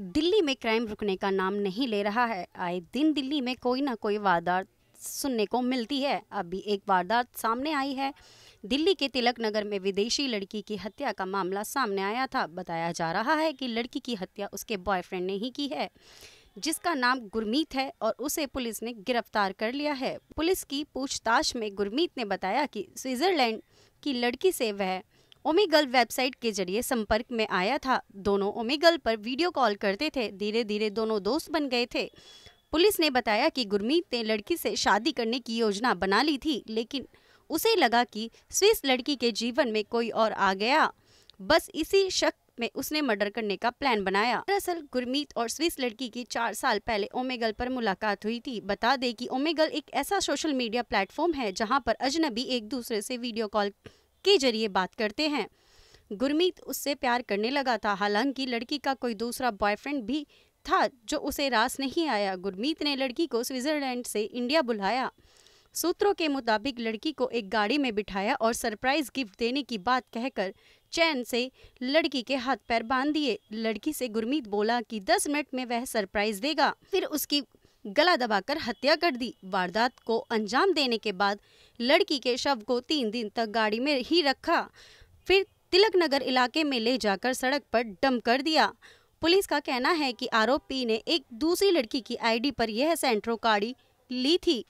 दिल्ली में क्राइम रुकने का नाम नहीं ले रहा है आए दिन दिल्ली में कोई ना कोई वारदात सुनने को मिलती है अभी एक वारदात सामने आई है दिल्ली के तिलक नगर में विदेशी लड़की की हत्या का मामला सामने आया था बताया जा रहा है कि लड़की की हत्या उसके बॉयफ्रेंड ने ही की है जिसका नाम गुरमीत है और उसे पुलिस ने गिरफ्तार कर लिया है पुलिस की पूछताछ में गुरमीत ने बताया कि स्विट्जरलैंड की लड़की से वह ओमीगल वेबसाइट के जरिए संपर्क में आया था दोनों ओमीगल पर वीडियो कॉल करते थे धीरे धीरे दोनों दोस्त बन गए थे पुलिस ने बताया कि गुरमीत ने लड़की से शादी करने की योजना बना ली थी लेकिन उसे लगा कि स्विस लड़की के जीवन में कोई और आ गया बस इसी शक में उसने मर्डर करने का प्लान बनाया दरअसल गुरमीत और स्विस लड़की की चार साल पहले ओमेगल पर मुलाकात हुई थी बता दें कि ओमेगल एक ऐसा सोशल मीडिया प्लेटफॉर्म है जहां पर अजनबी एक दूसरे से वीडियो कॉल के जरिए बात करते हैं गुरमीत उससे प्यार करने लगा था हालांकि लड़की का कोई दूसरा बॉयफ्रेंड भी था जो उसे रास नहीं आया गुरमीत ने लड़की को स्विट्जरलैंड से इंडिया बुलाया सूत्रों के मुताबिक लड़की को एक गाड़ी में बिठाया और सरप्राइज गिफ्ट देने की बात कहकर चैन से लड़की के हाथ पैर बांध दिए लड़की से गुरमीत बोला कि 10 मिनट में वह सरप्राइज देगा फिर उसकी गला दबाकर हत्या कर दी वारदात को अंजाम देने के बाद लड़की के शव को तीन दिन तक गाड़ी में ही रखा फिर तिलक नगर इलाके में ले जाकर सड़क पर डम कर दिया पुलिस का कहना है कि आरोपी ने एक दूसरी लड़की की आईडी पर यह सेंट्रो गाड़ी ली थी